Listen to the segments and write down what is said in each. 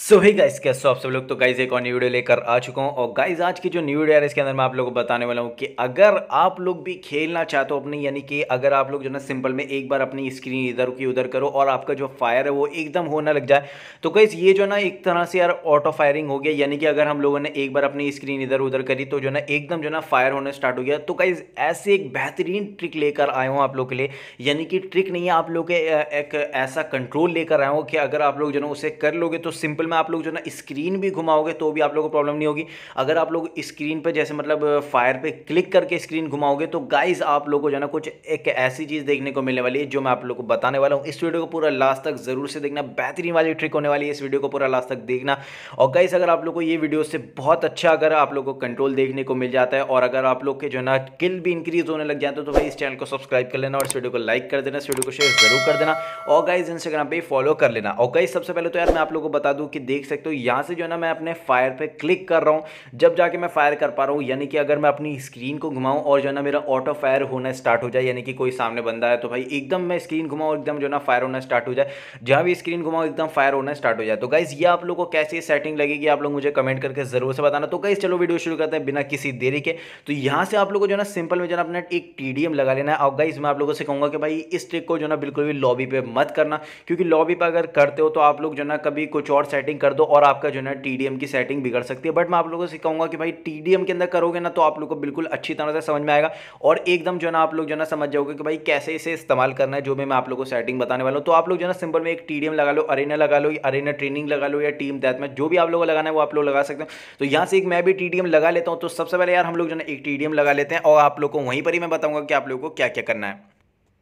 सो ही guys कैसे आप सब लोग तो गाइस एक और न्यू वीडियो लेकर आ चुका हूँ और गाइस आज की जो न्यू वीडियो है इसके अंदर मैं आप लोगों को बताने वाला हूँ कि अगर आप लोग भी खेलना चाहते हो अपने यानी कि अगर आप लोग जो ना सिंपल में एक बार अपनी स्क्रीन इधर की उधर करो और आपका जो फायर है वो एकदम होने लग जाए तो गाइस ये जो ना एक तरह से यार ऑटो फायरिंग हो गया यानी कि अगर हम लोगों ने एक बार अपनी स्क्रीन इधर उधर करी तो जो ना एकदम जो ना फायर होना स्टार्ट हो गया तो गाइज ऐसे एक बेहतरीन ट्रिक लेकर आया हूँ आप लोग के लिए यानी कि ट्रिक नहीं है आप लोग एक ऐसा कंट्रोल लेकर आया हूँ कि अगर आप लोग जो ना उसे कर लोगे तो सिंपल में आप लोग जो ना स्क्रीन भी घुमाओगे तो भी आप लोगों को प्रॉब्लम नहीं होगी अगर आप लोग स्क्रीन पर जैसे मतलब फायर पर क्लिक करके स्क्रीन घुमाओगे तो गाइज आप लोग को जो ना कुछ एक ऐसी चीज़ देखने को मिलने वाली है जो मैं आप लोग को बताने वाला हूँ इस वीडियो को पूरा लास्ट तक जरूर से देखना बेहतरीन वाली ट्रिक होने वाली है इस वीडियो को पूरा लास्ट तक देखना और गाइज अगर आप लोग को ये वीडियो से बहुत अच्छा अगर आप लोग को कंट्रोल देखने को मिल जाता है और अगर आप लोग के जो ना किल भी इंक्रीज होने लग जाते तो, तो भाई इस चैनल को सब्सक्राइब कर लेना और इस वीडियो को लाइक कर देना इस वीडियो को शेयर जरूर कर देना और गाइज इंस्टाग्राम पे फॉलो कर लेना और गाइज सबसे पहले तो यार मैं आप लोग को बता दूँ कि कि देख सकते हो यहाँ से जो है ना मैं अपने फायर पे क्लिक कर रहा हूँ जब जाके मैं फायर कर पा रहा हूँ यानी कि अगर मैं अपनी स्क्रीन को घुमाऊँ और जो है ना मेरा ऑटो फायर होना स्टार्ट हो जाए यानी कि कोई सामने बंदा है तो भाई एकदम मैं स्क्रीन घुमाऊँ एकदम जो ना फायर होना स्टार्ट हो जाए जहाँ भी स्क्रीन घुमाऊँ एकदम फायर होना स्टार्ट हो जाए तो गाइज़ ये आप लोग को कैसी सेटिंग लगेगी आप लोग मुझे कमेंट करके ज़रूर से बताना तो गाइज़ चलो वीडियो शुरू करते हैं बिना किसी देरी के तो यहाँ से आप लोग को जो ना सिंपल में जो ना अपना एक टी लगा लेना है और गाइज़ मैं आप लोगों से कहूँगा कि भाई इस ट्रिक को जो ना बिल्कुल भी लॉबी पर मत करना क्योंकि लॉबी पर अगर करते हो तो आप लोग जो ना कभी कुछ और सेटिंग सेटिंग कर दो और आपका जो है टी की सेटिंग बिगड़ सकती है बट मैं आप लोगों से कहूँगा कि भाई टी के अंदर करोगे ना तो आप लोग को बिल्कुल अच्छी तरह से समझ में आएगा और एकदम जो है ना आप लोग जो है ना समझ जाओगे कि भाई कैसे इसे इस्तेमाल करना है जो भी मैं आप लोगों को सेटिंग बताने वाला हूँ तो आप लोग जो है ना सिंपल में एक टी लगा लो अरेना लगा लो या अरेना ट्रेनिंग लगा लो या टीम डेथ में जो भी आप लोगों को लगाना है वो आप लोग लगा सकते हैं तो यहाँ से एक मैं भी टी लगा लेता हूँ तो सबसे पहले यार हम लोग जो है ना एक टी लगा लेते हैं और आप लोग को वहीं पर ही मैं बताऊँगा कि आप लोग को क्या क्या करना है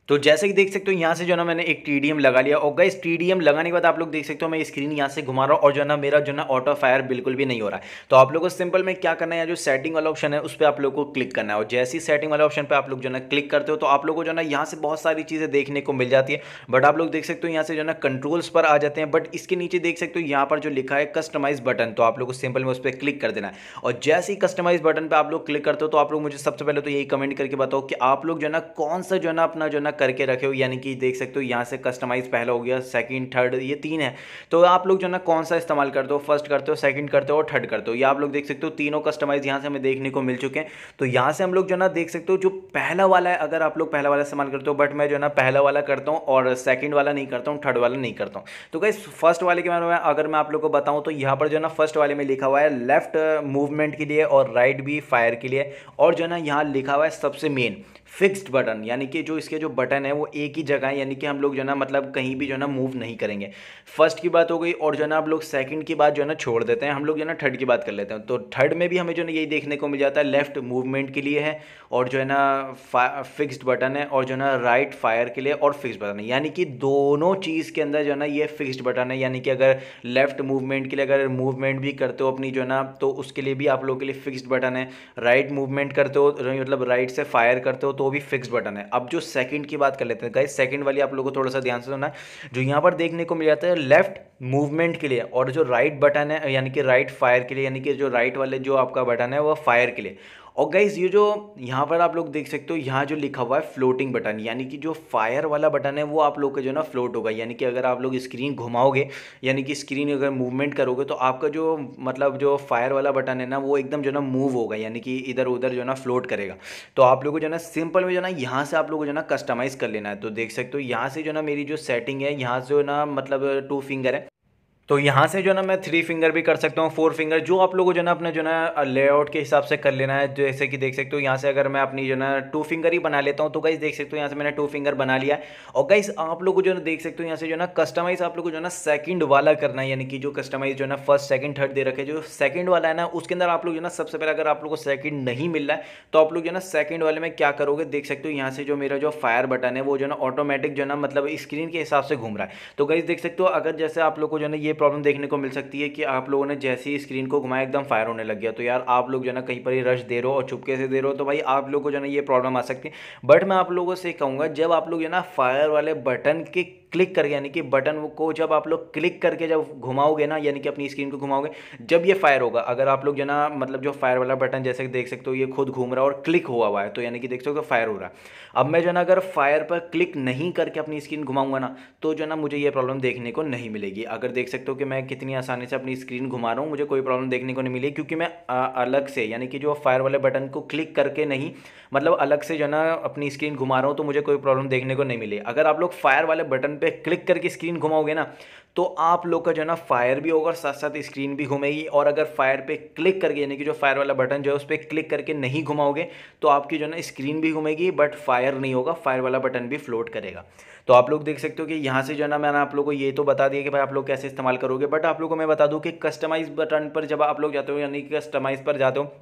तो जैसे कि देख सकते हो यहाँ से जो है ना मैंने एक टी लगा लिया और गई टी डी लगाने के बाद आप लोग देख सकते हो मैं स्क्रीन यहाँ से घुमा रहा हूँ और जो है ना मेरा जो है ना ऑटो फायर बिल्कुल भी नहीं हो रहा है तो आप लोगों को सिंपल में क्या करना है जो सेटिंग वाला ऑप्शन है उस पर आप लोग को क्लिक करना है और जैसे ही सेटिंग वाले ऑप्शन पर आप लोग जो है ना क्लिक करते हो तो आप लोग को जो है ना यहाँ से बहुत सारी चीज़ें देखने को मिल जाती है बट आप लोग देख सकते हो यहाँ से जो है ना कंट्रोल्स पर आ जाते हैं बट इसके नीचे देख सकते हो यहाँ पर जो लिखा है कस्टमाइज बटन तो आप लोग को सिंपल में उस पर क्लिक कर देना है और जैसे ही कस्टमाइज बटन पर आप लोग क्लिक करते हो तो आप लोग मुझे सबसे पहले तो यही कमेंट करके बताओ कि आप लोग जो है ना कौन सा जो है ना अपना जो है ना करके रखे हो यानी कि देख सकते हो यहाँ से कस्टमाइज़ पहला हो गया सेकंड थर्ड ये तीन है तो आप लोग जो ना कौन सा इस्तेमाल करते हो फर्स्ट करते हो सेकंड करते हो और थर्ड करते हो ये आप लोग देख सकते हो तीनों कस्टमाइज़ यहाँ से हमें देखने को मिल चुके हैं तो यहाँ से हम लोग जो ना देख सकते हो जो पहला वाला है अगर आप लोग पहला वाला इस्तेमाल करते हो बट मैं जो ना पहला वाला करता हूँ और सेकेंड वाला नहीं करता हूँ थर्ड वाला नहीं करता हूँ तो कहीं फर्स्ट वाले के बारे में अगर मैं आप लोग को बताऊँ तो यहाँ पर जो ना फर्स्ट वाले में लिखा हुआ है लेफ्ट मूवमेंट के लिए और राइट भी फायर के लिए और जो ना यहाँ लिखा हुआ है सबसे मेन फिक्स्ड बटन यानी कि जो इसके जो बटन बटन है वो एक ही जगह है यानी कि हम लोग जो है ना मतलब कहीं भी जो है ना मूव नहीं करेंगे फर्स्ट की बात हो गई और जो है ना आप लोग सेकंड की बात जो है ना छोड़ देते हैं हम लोग जो है ना थर्ड की बात कर लेते हैं तो थर्ड में भी हमें जो है ना यही देखने को मिल जाता है लेफ्ट मूवमेंट के लिए है और जो है ना फिक्स्ड बटन है और जो है ना राइट फायर के लिए और फिक्स्ड बटन है यानी कि दोनों चीज़ के अंदर जो है ना ये फिक्स्ड बटन है यानी कि अगर लेफ्ट मूवमेंट के लिए अगर मूवमेंट भी करते हो अपनी जो है ना तो उसके लिए भी आप लोगों के लिए फिक्स्ड बटन है राइट मूवमेंट करते हो मतलब राइट से फायर करते हो तो भी फिक्स बटन है अब जो सेकंड की बात कर लेते हैं गाइस सेकंड वाली आप लोगों को थोड़ा सा ध्यान से सुनना है जो यहाँ पर देखने को मिल जाता है लेफ्ट मूवमेंट के लिए और जो राइट बटन है यानी कि राइट फायर के लिए यानी कि जो राइट वाले जो आपका बटन है वह फायर के लिए और गाइज ये जो यहाँ पर आप लोग देख सकते हो यहाँ जो लिखा हुआ है फ्लोटिंग बटन यानी कि जो फायर वाला बटन है वो आप लोग का जो ना फ्लोट होगा यानी कि अगर आप लोग स्क्रीन घुमाओगे यानी कि स्क्रीन अगर मूवमेंट करोगे तो आपका जो मतलब जो फायर वाला बटन है ना वो एकदम जो ना मूव होगा यानी कि इधर उधर जो ना फ्लोट करेगा तो आप लोग को जो ना सिंपल में जो ना यहाँ से आप लोग को जो ना कस्टमाइज़ कर लेना है तो देख सकते हो यहाँ से जो ना मेरी जो सेटिंग है यहाँ से जो ना मतलब टू फिंगर है तो यहाँ से जो ना मैं थ्री फिंगर भी कर सकता हूँ फोर फिंगर जो आप लोगों को जो ना अपने जो ना लेआउट के हिसाब से कर लेना है जैसे कि देख सकते हो यहाँ से अगर मैं अपनी जो ना टू फिंगर ही बना लेता हूँ तो गाइस देख सकते हो यहाँ से मैंने टू फिंगर बना लिया और गाइस आप लोग को जो ना देख सकते हो यहाँ से जो ना कस्टमाइज आप लोग को जो ना सेकंड वाला करना है यानी कि जो कस्टमाइज जो ना फर्स्ट सेकंड थर्ड दे रखे जो सेकंड वाला है ना उसके अंदर आप लोग जो ना सबसे पहले अगर आप लोग को सेकंड नहीं मिल रहा है तो आप लोग जो ना सेकंड वाले में क्या करोगे देख सकते हो यहाँ से जो मेरा जो फायर बटन है वो जो ना ऑटोमेटिक जो ना मतलब स्क्रीन के हिसाब से घूम रहा है तो गाइस देख सकते हो अगर जैसे आप लोग को जो ना ये प्रॉब्लम देखने को मिल सकती है कि आप लोगों ने जैसे ही स्क्रीन को घुमाया एकदम फायर होने लग गया तो यार आप लोग जो ना कहीं पर ही रश दे रहे हो और चुपके से दे रहे हो तो भाई आप लोग को जो ना ये प्रॉब्लम आ सकती है बट मैं आप लोगों से कहूँगा जब आप लोग जो ना फायर वाले बटन के क्लिक करके यानी कि बटन को जब आप लोग क्लिक करके जब घुमाओगे ना यानी कि अपनी स्क्रीन को घुमाओगे जब ये फायर होगा अगर आप लोग जो ना मतलब जो फायर वाला बटन जैसे देख सकते हो ये खुद घूम रहा है और क्लिक हुआ हुआ है तो यानी कि देख सकते हो फायर हो रहा है अब मैं जो ना अगर फायर पर क्लिक नहीं करके अपनी स्क्रीन घुमाऊंगा ना तो जो ना मुझे ये प्रॉब्लम देखने को नहीं मिलेगी अगर देख सकते हो कि मैं कितनी आसानी से अपनी स्क्रीन घुमा रहा हूँ मुझे कोई प्रॉब्लम देखने को नहीं मिली क्योंकि मैं अलग से यानी कि जो फायर वाले बटन को क्लिक करके नहीं मतलब अलग से जो ना अपनी स्क्रीन घुमा रहा हूँ तो मुझे कोई प्रॉब्लम देखने को नहीं मिली अगर आप लोग फायर वाले बटन पे क्लिक करके स्क्रीन घुमाओगे ना तो आप लोग का जो है ना फायर भी होगा साथ साथ स्क्रीन भी घूमेगी और अगर फायर पे क्लिक करके यानी कि जो फायर वाला बटन जो है उस पर क्लिक करके नहीं घुमाओगे तो आपकी जो है ना स्क्रीन भी घूमेगी बट फायर नहीं होगा फायर वाला बटन भी फ्लोट करेगा तो आप लोग देख सकते हो कि यहाँ से जो है ना मैंने आप लोगों को ये तो बता दिया कि भाई आप लोग कैसे इस्तेमाल करोगे बट आप लोग को मैं बता दूँ कि कस्टमाइज बटन पर जब आप लोग जाते हो यानी कि कस्टमाइज पर जाते हो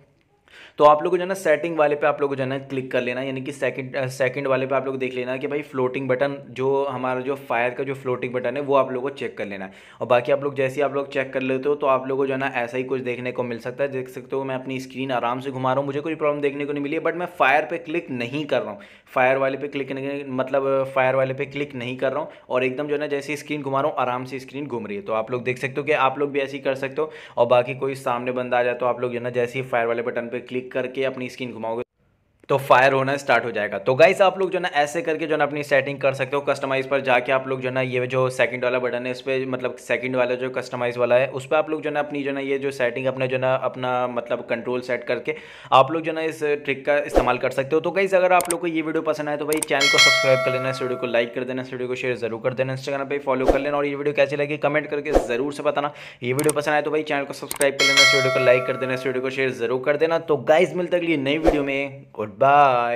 तो आप लोग को जो है ना सेटिंग वाले पे आप लोग को जो है ना क्लिक कर लेना यानी कि सेकंड सेकंड वाले पे आप लोग देख लेना कि भाई फ्लोटिंग बटन जो हमारा जो फायर का जो फ्लोटिंग बटन है वो आप लोग को चेक कर लेना है और बाकी आप लोग जैसे ही आप लोग चेक कर लेते हो तो आप लोग को जो है ना ऐसा ही कुछ देखने को मिल सकता है देख सकते हो मैं अपनी स्क्रीन आराम से घुमा रहा हूँ मुझे कोई प्रॉब्लम देखने को नहीं मिली है बट मैं फायर पर क्लिक नहीं कर रहा हूँ फायर वाले पे क्लिक मतलब फायर वाले पे क्लिक नहीं कर रहा हूँ और एकदम जो है ना जैसे स्क्रीन घुमा रहा हूँ आराम से स्क्रीन घूम रही है तो आप लोग देख सकते हो कि आप लोग भी ऐसे ही कर सकते हो और बाकी कोई सामने बंदा आ जाए तो आप लोग जो है ना जैसे ही फायर वाले बटन पर क्लिक क्लिक करके अपनी स्क्रीन घुमाओगे तो फायर होना स्टार्ट हो जाएगा तो गाइस आप लोग जो ना ऐसे करके जो ना अपनी सेटिंग कर सकते हो कस्टमाइज पर जाके आप लोग जो ना ये जो सेकंड वाला बटन है इस पर मतलब सेकंड वाला जो कस्टमाइज वाला है उस पर आप लोग जो ना अपनी जो ना ये जो सेटिंग अपने जो ना अपना मतलब कंट्रोल सेट करके आप लोग जो ना इस ट्रिक का इस्तेमाल कर सकते हो तो गाइस अगर आप लोग को ये वीडियो पसंद आए तो भाई चैनल को सब्सक्राइब कर लेना इस वीडियो को लाइक कर देना इस वीडियो को शेयर जरूर कर देना इंस्टाग्राम पर फॉलो कर लेना और ये वीडियो कैसी लगी कमेंट करके जरूर से बताना ये वीडियो पसंद आए तो भाई चैनल को सब्सक्राइब कर लेना इस वीडियो को लाइक कर देना इस वीडियो को शेयर जरूर कर देना तो गाइज मिलते अगली नई वीडियो में और Bye.